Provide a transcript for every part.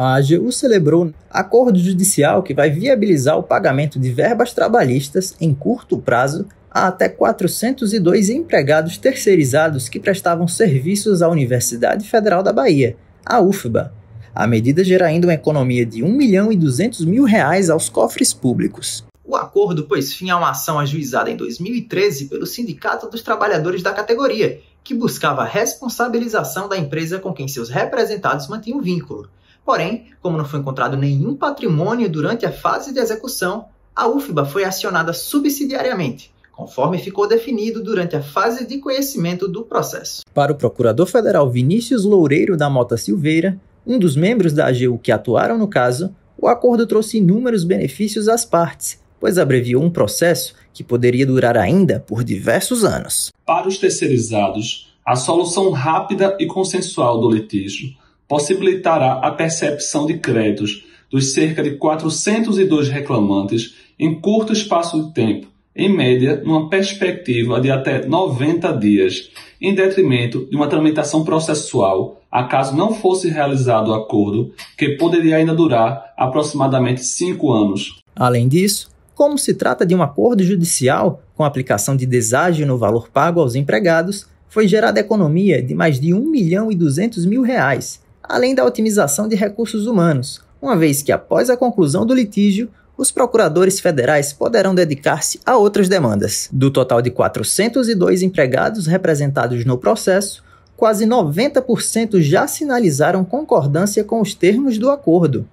A AGU celebrou acordo judicial que vai viabilizar o pagamento de verbas trabalhistas em curto prazo a até 402 empregados terceirizados que prestavam serviços à Universidade Federal da Bahia, a UFBA. A medida gera ainda uma economia de 1 milhão e 200 mil reais aos cofres públicos. O acordo pôs fim a uma ação ajuizada em 2013 pelo Sindicato dos Trabalhadores da categoria, que buscava a responsabilização da empresa com quem seus representados mantinham vínculo. Porém, como não foi encontrado nenhum patrimônio durante a fase de execução, a UFBA foi acionada subsidiariamente, conforme ficou definido durante a fase de conhecimento do processo. Para o procurador federal Vinícius Loureiro da Mota Silveira, um dos membros da AGU que atuaram no caso, o acordo trouxe inúmeros benefícios às partes, pois abreviou um processo que poderia durar ainda por diversos anos. Para os terceirizados, a solução rápida e consensual do litígio possibilitará a percepção de créditos dos cerca de 402 reclamantes em curto espaço de tempo, em média, numa perspectiva de até 90 dias, em detrimento de uma tramitação processual, caso não fosse realizado o acordo, que poderia ainda durar aproximadamente 5 anos. Além disso, como se trata de um acordo judicial com aplicação de deságio no valor pago aos empregados, foi gerada economia de mais de 1 milhão e 200 mil reais, além da otimização de recursos humanos, uma vez que após a conclusão do litígio, os procuradores federais poderão dedicar-se a outras demandas. Do total de 402 empregados representados no processo, quase 90% já sinalizaram concordância com os termos do acordo,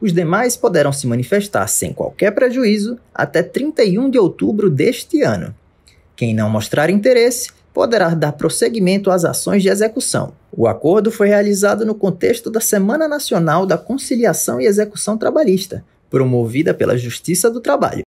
os demais poderão se manifestar sem qualquer prejuízo até 31 de outubro deste ano. Quem não mostrar interesse poderá dar prosseguimento às ações de execução. O acordo foi realizado no contexto da Semana Nacional da Conciliação e Execução Trabalhista, promovida pela Justiça do Trabalho.